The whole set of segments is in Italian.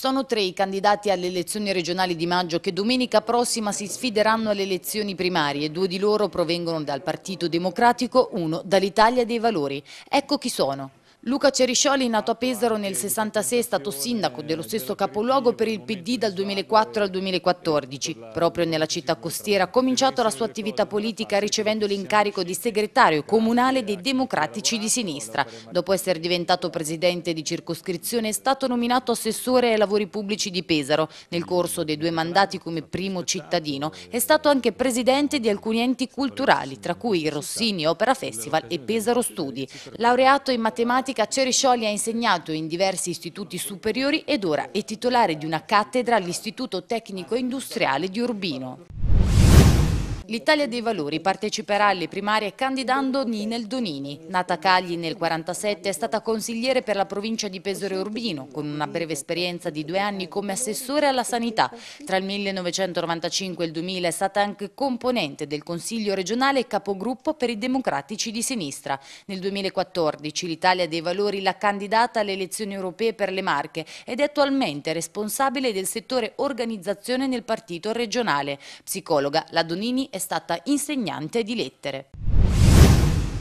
Sono tre i candidati alle elezioni regionali di maggio che domenica prossima si sfideranno alle elezioni primarie. Due di loro provengono dal Partito Democratico, uno dall'Italia dei Valori. Ecco chi sono. Luca Ceriscioli, nato a Pesaro nel 66, è stato sindaco dello stesso capoluogo per il PD dal 2004 al 2014. Proprio nella città costiera ha cominciato la sua attività politica ricevendo l'incarico di segretario comunale dei Democratici di Sinistra. Dopo essere diventato presidente di circoscrizione è stato nominato assessore ai lavori pubblici di Pesaro. Nel corso dei due mandati come primo cittadino è stato anche presidente di alcuni enti culturali, tra cui il Rossini Opera Festival e Pesaro Studi. Laureato in matematica matematica Ceriscioli ha insegnato in diversi istituti superiori ed ora è titolare di una cattedra all'Istituto Tecnico Industriale di Urbino. L'Italia dei Valori parteciperà alle primarie candidando Ninel Donini. Nata a Cagli nel 1947 è stata consigliere per la provincia di Pesore Urbino, con una breve esperienza di due anni come assessore alla sanità. Tra il 1995 e il 2000 è stata anche componente del Consiglio regionale e capogruppo per i democratici di sinistra. Nel 2014 l'Italia dei Valori l'ha candidata alle elezioni europee per le Marche ed è attualmente responsabile del settore organizzazione nel partito regionale. Psicologa, la Donini è stata insegnante di lettere.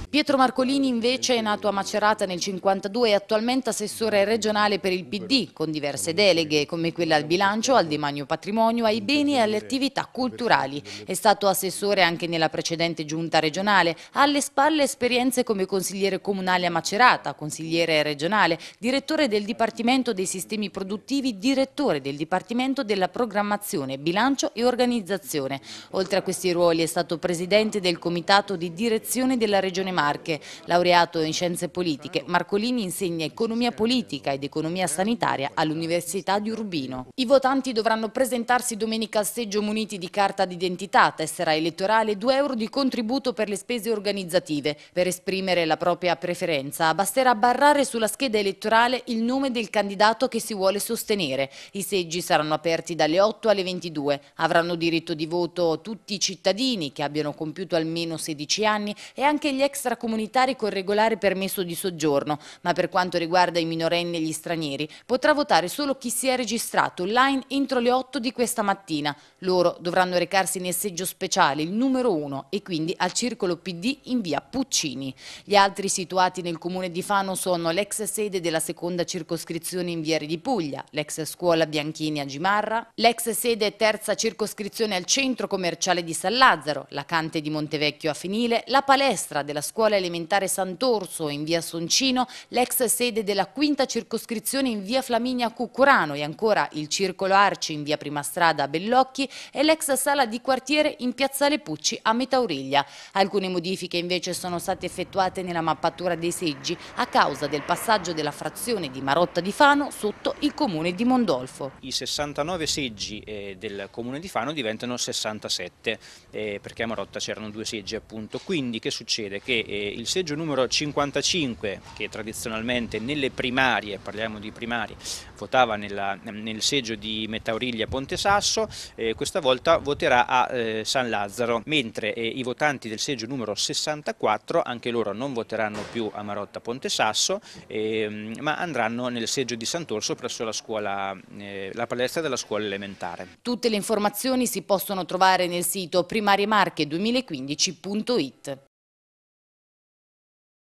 Pietro Marcolini invece è nato a Macerata nel 1952 e attualmente assessore regionale per il PD, con diverse deleghe come quella al bilancio, al demanio patrimonio, ai beni e alle attività culturali. È stato assessore anche nella precedente giunta regionale, ha alle spalle esperienze come consigliere comunale a Macerata, consigliere regionale, direttore del Dipartimento dei Sistemi Produttivi, direttore del Dipartimento della Programmazione, Bilancio e Organizzazione. Oltre a questi ruoli è stato presidente del Comitato di Direzione della Regione Macerata Marche. Laureato in scienze politiche, Marcolini insegna economia politica ed economia sanitaria all'Università di Urbino. I votanti dovranno presentarsi domenica al seggio muniti di carta d'identità, tessera elettorale e 2 euro di contributo per le spese organizzative. Per esprimere la propria preferenza basterà barrare sulla scheda elettorale il nome del candidato che si vuole sostenere. I seggi saranno aperti dalle 8 alle 22. Avranno diritto di voto tutti i cittadini che abbiano compiuto almeno 16 anni e anche gli ex extracomunitari con regolare permesso di soggiorno, ma per quanto riguarda i minorenni e gli stranieri potrà votare solo chi si è registrato online entro le 8 di questa mattina. Loro dovranno recarsi nel seggio speciale, il numero 1, e quindi al circolo PD in via Puccini. Gli altri situati nel comune di Fano sono l'ex sede della seconda circoscrizione in Vieri di Puglia, l'ex scuola Bianchini a Gimarra, l'ex sede terza circoscrizione al centro commerciale di San Lazzaro, la Cante di Montevecchio a Finile, la palestra della scuola scuola elementare Sant'Orso in via Soncino, l'ex sede della quinta circoscrizione in via Flaminia Cucurano e ancora il circolo Arci in via Prima Strada a Bellocchi e l'ex sala di quartiere in piazzale Pucci a Metauriglia. Alcune modifiche invece sono state effettuate nella mappatura dei seggi a causa del passaggio della frazione di Marotta di Fano sotto il comune di Mondolfo. I 69 seggi eh, del comune di Fano diventano 67 eh, perché a Marotta c'erano due seggi appunto, quindi che succede? Che eh, il seggio numero 55, che tradizionalmente nelle primarie, parliamo di primarie, votava nella, nel seggio di Metauriglia Ponte Sasso, eh, questa volta voterà a eh, San Lazzaro, mentre eh, i votanti del seggio numero 64, anche loro non voteranno più a Marotta Ponte Sasso, ehm, ma andranno nel seggio di Sant'Orso presso la, scuola, eh, la palestra della scuola elementare. Tutte le informazioni si possono trovare nel sito primariamarche2015.it.